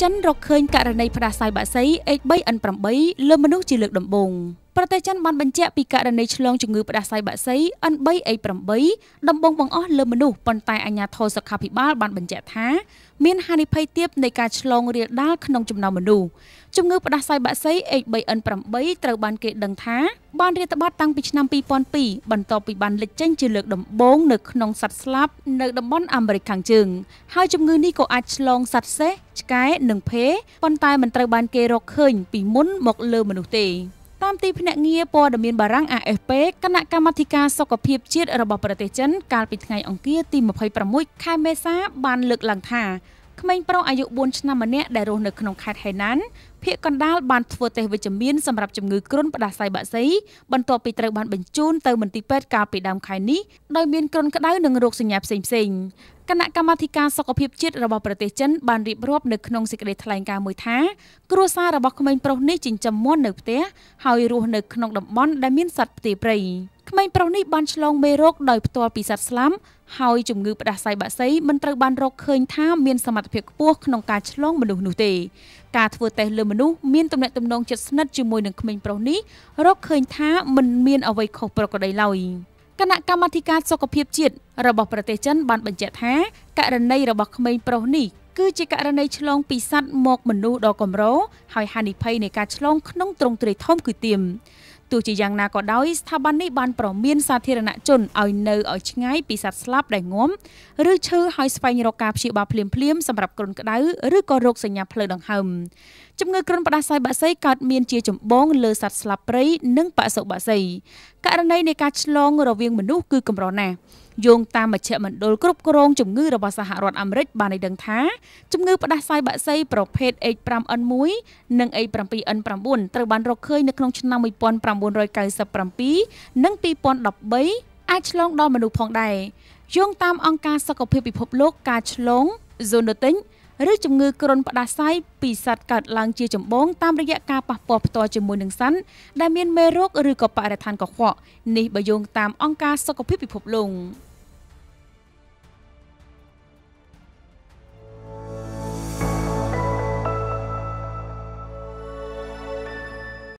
ចិនរកឃើញករណីផ្ដាសាយបាក់សី H3N8 លើមនុស្សជាលើកដំបូង។ប្រទេសចិនបានបញ្ជាក់ពីករណីឆ្លងជំងឺផ្ដាសាយបាក់សី N3A8 ដំបងបង្អស់លើមនុស្សប៉ុន្តែអាជ្ញាធរសុខាភិបាលបានបញ្ជាក់ថាមានហានិភ័យទាបនៃការឆ្លងរាលដាលក្នុងចំណោមមនុស្សជំងឺផ្ដាសាយបាក់សី H3N8 ត្រូវបានគេដឹងថាបានរាតត្បាតតាំងពីឆ្នាំ2002បន្ទាប់ពីបានលេចចេញជាលើកដំបូងនៅក្នុងសត្វស្លាបនៅតំបន់អាមេរិកខាងជើងហើយជំងឺនេះក៏អាចឆ្លងសត្វសេះឆ្កែនិងភេប៉ុន្តែមិនត្រូវបានគេរកឃើញពីមុនមកលើមនុស្សទេតាមទីភ្នាក់ងារព័ត៌មានបារាំង AFP គណៈកម្មាធិការសុខភាពជាតិរបស់ប្រទេសចិនកាលពីថ្ងៃអង្គារទី26ខែមេសាបានលើកឡើងថាក្មេងប្រុសអាយុ4ឆ្នាំម្នាក់ដែលរស់នៅក្នុងខេត្តហេណានភៀកកណ្ដាលបានធ្វើតេស្តវិជ្ជមានសម្រាប់ជំងឺគ្រុនផ្ដាសាយបាក់សីបន្ទាប់ពីត្រូវបានបញ្ជូនទៅមន្ទីរពេទ្យកាលពីដើមខែនេះដោយមានគ្រុនក្ដៅនិងរោគសញ្ញាផ្សេងៗគណៈកម្មាធិការសុខភាពជាតិរបស់ប្រទេសចិនបានរៀបរាប់នៅក្នុងសេចក្តីថ្លែងការណ៍មួយថា គ្រួសាររបស់ក្មេងប្រុសនេះចិញ្ចឹមមាន់នៅផ្ទះហើយរស់នៅក្នុងតំបន់ដែលមានសត្វផ្ទៃព្រៃក្មេងប្រុសនេះបានឆ្លងមេរោគដោយផ្ទាល់ពីសត្វស្លាមហើយជំងឺផ្ដាសាយបាក់សីមិនត្រូវបានរកឃើញថាមានសមត្ថភាពខ្ពស់ក្នុងការឆ្លងមនុស្សនោះទេការធ្វើតេស្តលើមនុស្សមានទំនាក់ទំនងជិតស្និទ្ធជាមួយនឹងក្មេងប្រុសនេះរកឃើញថាមិនមានអ្វីខុសប្រក្រតីឡើយគណៈកម្មាធិការសុខភាពជាតិរបស់ប្រទេសចិនបានបញ្ជាក់ថា ករណីរបស់ក្មេងប្រុសនេះគឺជាករណីឆ្លងពីសត្វមកមនុស្សដ៏កម្រហើយហានិភ័យនៃការឆ្លងក្នុងទ្រង់ទ្រាយធំគឺទាបទោះជាយ៉ាងណាក៏ដោយស្ថាប័ននេះបានប្រមានសាធារណជនឲ្យនៅឲ្យឆ្ងាយពីសត្វស្លាប់ដែលងំឬឈឺហើយស្វែងរកការព្យាបាលភ្លាមៗសម្រាប់គ្រុនក្តៅឬក៏រោគសញ្ញាផ្លូវដង្ហើមជំងឺគ្រុនផ្ដាសាយបាក់សីកើតមានជាចម្បងលើសត្វស្លាបព្រៃនិងបសុបាក់សីករណីនៃការឆ្លងរវាងមនុស្សគឺកម្រណាស់យោងតាមមជ្ឈមណ្ឌលគ្រប់គ្រងជំងឺរបស់សហរដ្ឋអាមេរិកបានឲ្យដឹងថាជំងឺផ្ដាសាយបាក់សីប្រភេទ H5N1 និង H7N9 ត្រូវបានរកឃើញនៅក្នុងឆ្នាំ1997និង2013អាចឆ្លងដល់មនុស្សផងដែរយោងតាមអង្គការសុខភាពពិភពលោកការឆ្លង Zoonotic ឬជំងឺគ្រុនផ្ដាសាយពីសត្វកើតឡើងជាចម្បងតាមរយៈការប៉ះពាល់ផ្ទាល់ជាមួយនឹងសត្វដែលមានមេរោគឬក៏បរិស្ថានកខ្វក់នេះបើយោងតាមអង្គការសុខភាពពិភពលោក